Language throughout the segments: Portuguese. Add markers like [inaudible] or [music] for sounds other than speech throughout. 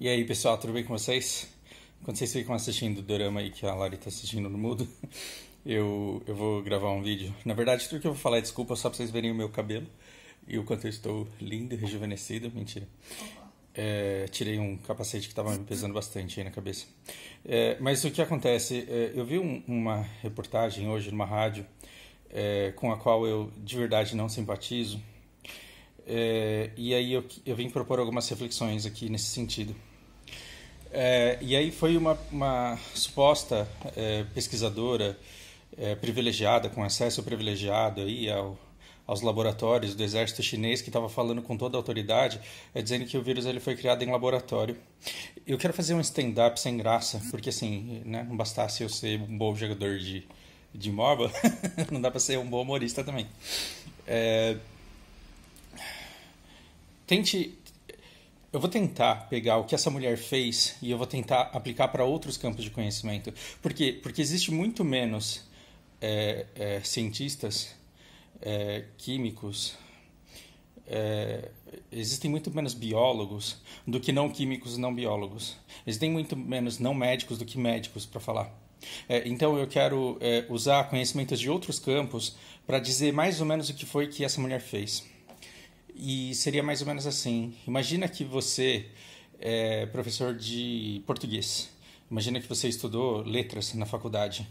E aí, pessoal, tudo bem com vocês? Quando vocês ficam assistindo o dorama aí que a Lari tá assistindo no mudo, [laughs] eu, eu vou gravar um vídeo. Na verdade, tudo que eu vou falar é desculpa só pra vocês verem o meu cabelo e o quanto eu estou lindo e rejuvenescido. Mentira. É, tirei um capacete que estava me uhum. pesando bastante aí na cabeça. É, mas o que acontece? É, eu vi um, uma reportagem hoje numa rádio é, com a qual eu de verdade não simpatizo. É, e aí eu, eu vim propor algumas reflexões aqui nesse sentido. É, e aí foi uma, uma suposta é, pesquisadora é, privilegiada, com acesso privilegiado aí ao, aos laboratórios do exército chinês, que estava falando com toda a autoridade, é, dizendo que o vírus ele foi criado em laboratório. Eu quero fazer um stand-up sem graça, porque assim, né, não bastasse eu ser um bom jogador de, de MOBA, [laughs] não dá para ser um bom humorista também. É, tente eu vou tentar pegar o que essa mulher fez e eu vou tentar aplicar para outros campos de conhecimento. Por quê? Porque existe muito menos é, é, cientistas, é, químicos, é, existem muito menos biólogos do que não químicos e não biólogos. Existem muito menos não médicos do que médicos, para falar. É, então eu quero é, usar conhecimentos de outros campos para dizer mais ou menos o que foi que essa mulher fez. E seria mais ou menos assim: imagina que você é professor de português. Imagina que você estudou letras na faculdade.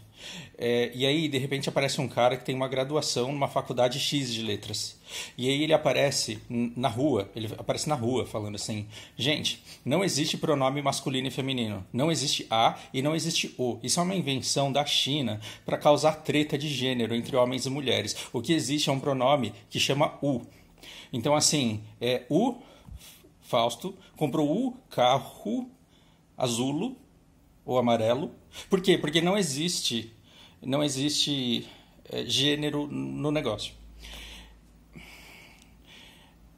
É, e aí, de repente, aparece um cara que tem uma graduação numa faculdade X de letras. E aí ele aparece na rua, ele aparece na rua falando assim: gente, não existe pronome masculino e feminino. Não existe a e não existe o. Isso é uma invenção da China para causar treta de gênero entre homens e mulheres. O que existe é um pronome que chama u. Então, assim, é, o Fausto comprou o carro azul ou amarelo. Por quê? Porque não existe, não existe é, gênero no negócio.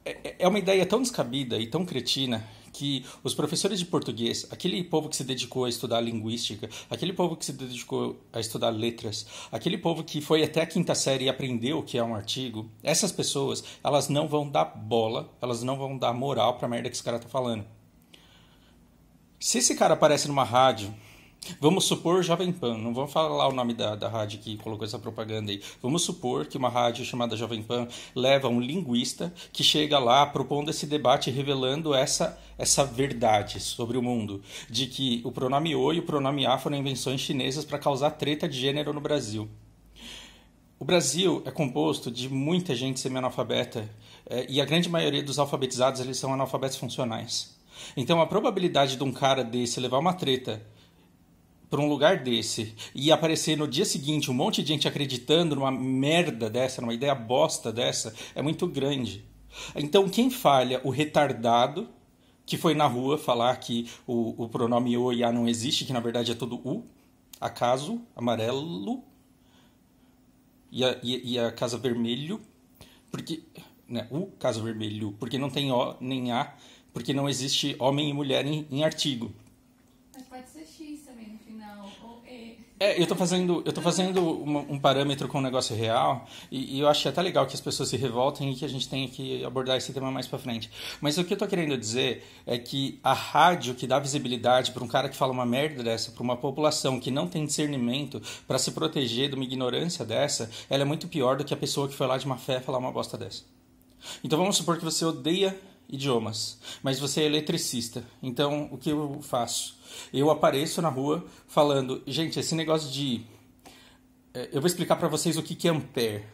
É, é, é uma ideia tão descabida e tão cretina que os professores de português, aquele povo que se dedicou a estudar linguística, aquele povo que se dedicou a estudar letras, aquele povo que foi até a quinta série e aprendeu o que é um artigo, essas pessoas, elas não vão dar bola, elas não vão dar moral pra merda que esse cara tá falando. Se esse cara aparece numa rádio Vamos supor Jovem Pan, não vamos falar o nome da, da rádio que colocou essa propaganda aí. Vamos supor que uma rádio chamada Jovem Pan leva um linguista que chega lá propondo esse debate, revelando essa, essa verdade sobre o mundo, de que o pronome o e o pronome a foram invenções chinesas para causar treta de gênero no Brasil. O Brasil é composto de muita gente semi-analfabeta eh, e a grande maioria dos alfabetizados eles são analfabetos funcionais. Então a probabilidade de um cara desse levar uma treta para um lugar desse e aparecer no dia seguinte um monte de gente acreditando numa merda dessa, numa ideia bosta dessa, é muito grande. Então, quem falha? O retardado que foi na rua falar que o, o pronome o e a não existe, que na verdade é todo u, acaso, amarelo e a, e, e a casa vermelho, porque. Né, o vermelho, porque não tem O nem A, porque não existe homem e mulher em, em artigo. É, eu estou fazendo, eu tô fazendo um parâmetro com um negócio real e, e, eu acho até legal que as pessoas se revoltem e que a gente tenha que abordar esse tema mais para frente. Mas o que eu estou querendo dizer é que a rádio que dá visibilidade para um cara que fala uma merda dessa, para uma população que não tem discernimento para se proteger de uma ignorância dessa, ela é muito pior do que a pessoa que foi lá de má fé falar uma bosta dessa. Então vamos supor que você odeia idiomas, mas você é eletricista. Então, o que eu faço? Eu apareço na rua falando, gente, esse negócio de eh, eu vou explicar para vocês o que é ampere.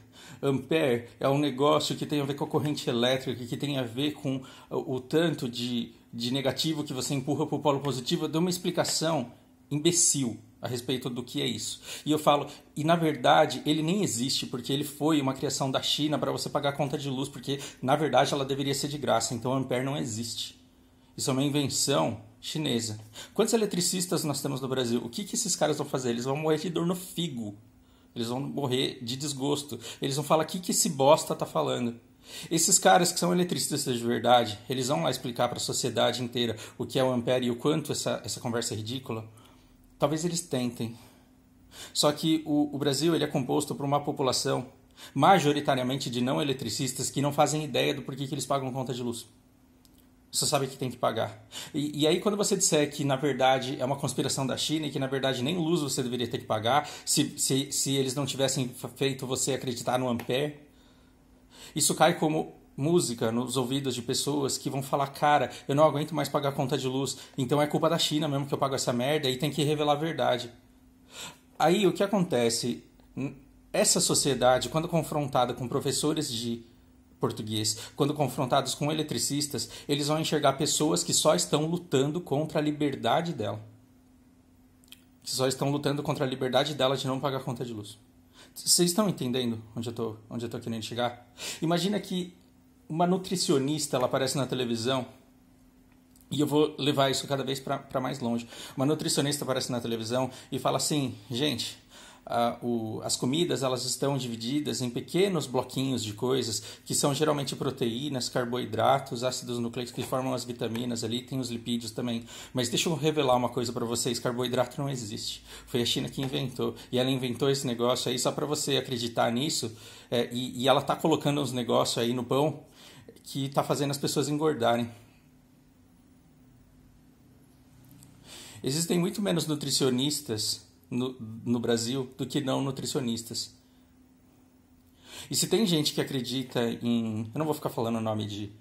Ampere é um negócio que tem a ver com a corrente elétrica, que tem a ver com o tanto de, de negativo que você empurra para o polo positivo. Eu dou uma explicação imbecil a respeito do que é isso. E eu falo, e na verdade ele nem existe, porque ele foi uma criação da China para você pagar a conta de luz, porque na verdade ela deveria ser de graça, então o ampere não existe. Isso é uma invenção chinesa. Quantos eletricistas nós temos no Brasil? O que, que esses caras vão fazer? Eles vão morrer de dor no figo. Eles vão morrer de desgosto. Eles vão falar o que, que esse bosta tá falando. Esses caras que são eletricistas de verdade, eles vão lá explicar para a sociedade inteira o que é o ampere e o quanto essa, essa conversa é ridícula. Talvez eles tentem. Só que o, o Brasil ele é composto por uma população majoritariamente de não eletricistas que não fazem ideia do porquê que eles pagam conta de luz. Você sabe que tem que pagar. E, e, aí, quando você disser que na verdade é uma conspiração da China e que na verdade nem luz você deveria ter que pagar, se, se, se eles não tivessem feito você acreditar no Ampere, isso cai como música nos ouvidos de pessoas que vão falar, cara, eu não aguento mais pagar conta de luz, então é culpa da China mesmo que eu pago essa merda e tem que revelar a verdade. Aí o que acontece? Essa sociedade, quando confrontada com professores de português, quando confrontados com eletricistas, eles vão enxergar pessoas que só estão lutando contra a liberdade dela. Que só estão lutando contra a liberdade dela de não pagar conta de luz. Vocês estão entendendo onde eu estou onde querendo chegar? Imagina que uma nutricionista, ela aparece na televisão, e eu vou levar isso cada vez para mais longe. Uma nutricionista aparece na televisão e fala assim, gente, a, o, as comidas elas estão divididas em pequenos bloquinhos de coisas que são geralmente proteínas, carboidratos, ácidos nucleicos que formam as vitaminas ali, tem os lipídios também. Mas deixa eu revelar uma coisa para vocês: carboidrato não existe. Foi a China que inventou e ela inventou esse negócio aí só para você acreditar nisso. É, e, e ela tá colocando uns negócios aí no pão que está fazendo as pessoas engordarem. Existem muito menos nutricionistas no, no Brasil do que não nutricionistas. E se tem gente que acredita em. Eu não vou ficar falando o nome de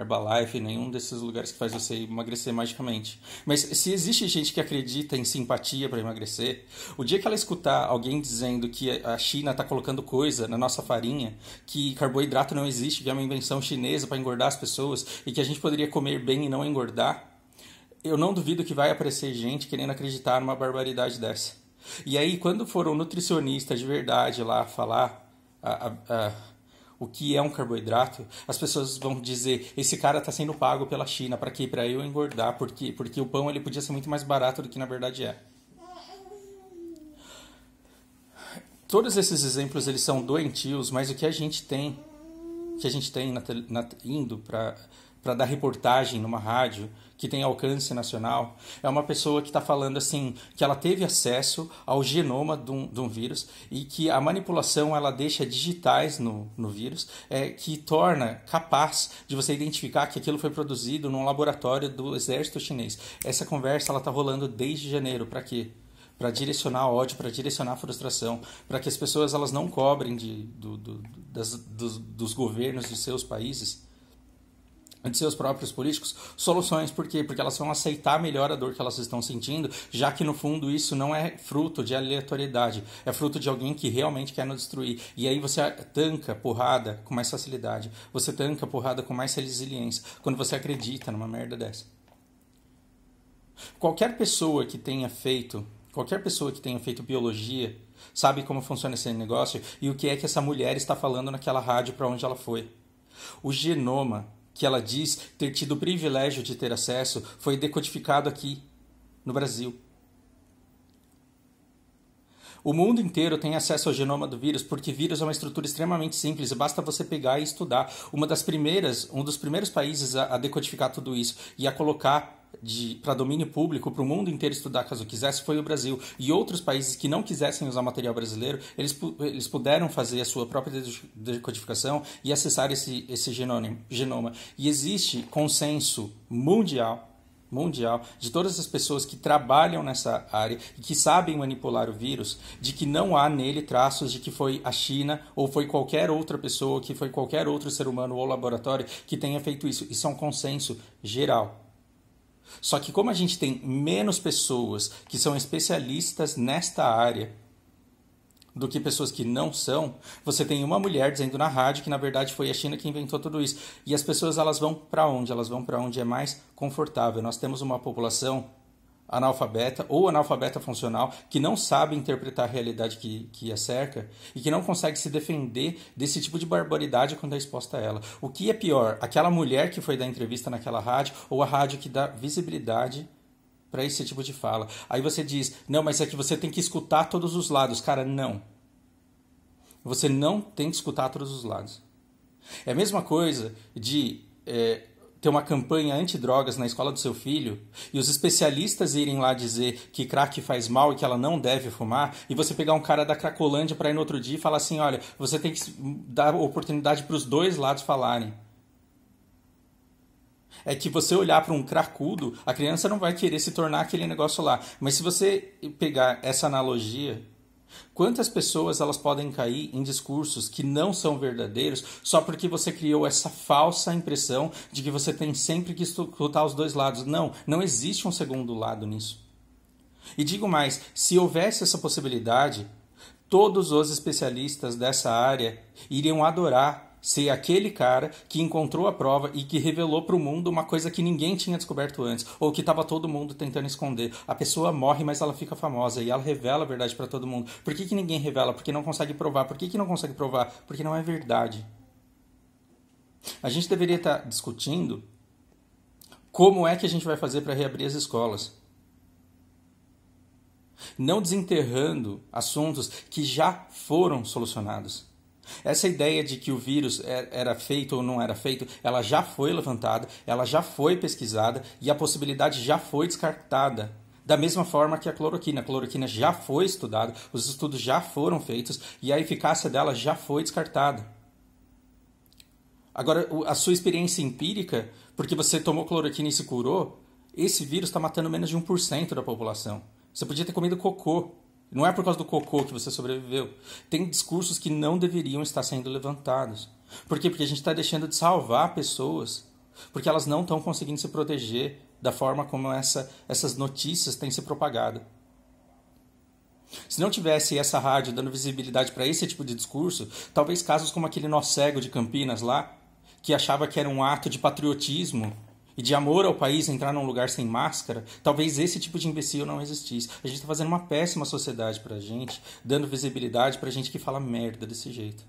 Herbalife, nenhum desses lugares que faz você emagrecer magicamente. Mas se existe gente que acredita em simpatia para emagrecer, o dia que ela escutar alguém dizendo que a China está colocando coisa na nossa farinha, que carboidrato não existe, que é uma invenção chinesa para engordar as pessoas e que a gente poderia comer bem e não engordar, eu não duvido que vai aparecer gente querendo acreditar numa barbaridade dessa. E aí, quando for um nutricionista de verdade lá falar a, a, a o que é um carboidrato, as pessoas vão dizer: esse cara está sendo pago pela China para quê? Para eu engordar, porque porque o pão ele podia ser muito mais barato do que na verdade é. Todos esses exemplos eles são doentios, mas o que a gente tem, que a gente tem na, na, indo para para dar reportagem numa rádio, que tem alcance nacional, é uma pessoa que está falando assim que ela teve acesso ao genoma de um, de um, vírus e que a manipulação ela deixa digitais no, no vírus é, que torna capaz de você identificar que aquilo foi produzido num laboratório do exército chinês. Essa conversa ela está rolando desde janeiro. Para quê? para direcionar ódio, para direcionar frustração, para que as pessoas elas não cobrem de, do, do, das, dos, dos governos de seus países de seus próprios políticos soluções. Por quê? Porque elas vão aceitar melhor a dor que elas estão sentindo, já que no fundo isso não é fruto de aleatoriedade, é fruto de alguém que realmente quer nos destruir. E aí você tanca porrada com mais facilidade, você tanca porrada com mais resiliência, quando você acredita numa merda dessa. Qualquer pessoa que tenha feito, qualquer pessoa que tenha feito biologia, sabe como funciona esse negócio e o que é que essa mulher está falando naquela rádio para onde ela foi. O genoma que ela diz ter tido o privilégio de ter acesso foi decodificado aqui, no Brasil. O mundo inteiro tem acesso ao genoma do vírus, porque vírus é uma estrutura extremamente simples, basta você pegar e estudar. Uma das primeiras, um dos primeiros países a, a decodificar tudo isso e a colocar para domínio público, para o mundo inteiro estudar caso quisesse, foi o Brasil. E outros países que não quisessem usar material brasileiro, eles, eles puderam fazer a sua própria decodificação e acessar esse, esse genoma. E existe consenso mundial mundial de todas as pessoas que trabalham nessa área e que sabem manipular o vírus, de que não há nele traços de que foi a China ou foi qualquer outra pessoa, que foi qualquer outro ser humano ou laboratório que tenha feito isso. Isso é um consenso geral só que como a gente tem menos pessoas que são especialistas nesta área do que pessoas que não são, você tem uma mulher dizendo na rádio que na verdade foi a China que inventou tudo isso. E as pessoas elas vão para onde? Elas vão para onde é mais confortável. Nós temos uma população analfabeta ou analfabeta funcional que não sabe interpretar a realidade que, que a cerca e que não consegue se defender desse tipo de barbaridade quando é exposta a ela. O que é pior, aquela mulher que foi dar entrevista naquela rádio ou a rádio que dá visibilidade para esse tipo de fala. Aí você diz: não, mas é que você tem que escutar todos os lados. Cara, não. Você não tem que escutar todos os lados. É a mesma coisa de. É, ter uma campanha anti-drogas na escola do seu filho e os especialistas irem lá dizer que crack faz mal e que ela não deve fumar e você pegar um cara da Cracolândia para ir no outro dia e falar assim, olha, você tem que dar oportunidade para os dois lados falarem. É que você olhar para um cracudo, a criança não vai querer se tornar aquele negócio lá. Mas se você pegar essa analogia Quantas pessoas elas podem cair em discursos que não são verdadeiros só porque você criou essa falsa impressão de que você tem sempre que escutar os dois lados? Não, não existe um segundo lado nisso. E digo mais, se houvesse essa possibilidade, todos os especialistas dessa área iriam adorar ser aquele cara que encontrou a prova e que revelou para o mundo uma coisa que ninguém tinha descoberto antes ou que estava todo mundo tentando esconder. A pessoa morre, mas ela fica famosa e ela revela a verdade para todo mundo. Por que, que ninguém revela? Porque não consegue provar. Por que, que não consegue provar? Porque não é verdade. A gente deveria estar tá discutindo como é que a gente vai fazer para reabrir as escolas. Não desenterrando assuntos que já foram solucionados. Essa ideia de que o vírus é, era feito ou não era feito, ela já foi levantada, ela já foi pesquisada e a possibilidade já foi descartada. Da mesma forma que a cloroquina. A cloroquina já foi estudada, os estudos já foram feitos e a eficácia dela já foi descartada. Agora, a sua experiência empírica, porque você tomou cloroquina e se curou, esse vírus está matando menos de 1% da população. Você podia ter comido cocô não é por causa do cocô que você sobreviveu. Tem discursos que não deveriam estar sendo levantados. Por quê? Porque a gente está deixando de salvar pessoas porque elas não estão conseguindo se proteger da forma como essa, essas notícias têm se propagado. Se não tivesse essa rádio dando visibilidade para esse tipo de discurso, talvez casos como aquele nó cego de Campinas lá, que achava que era um ato de patriotismo e de amor ao país entrar num lugar sem máscara, talvez esse tipo de imbecil não existisse. A gente está fazendo uma péssima sociedade para gente, dando visibilidade para gente que fala merda desse jeito.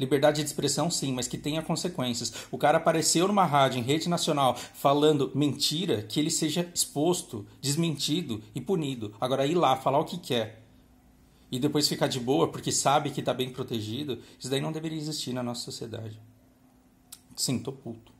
Liberdade de expressão, sim, mas que tenha consequências. O cara apareceu numa rádio, em rede nacional, falando mentira, que ele seja exposto, desmentido e punido. Agora, ir lá, falar o que quer e depois ficar de boa porque sabe que está bem protegido, isso daí não deveria existir na nossa sociedade. Sim, tô puto.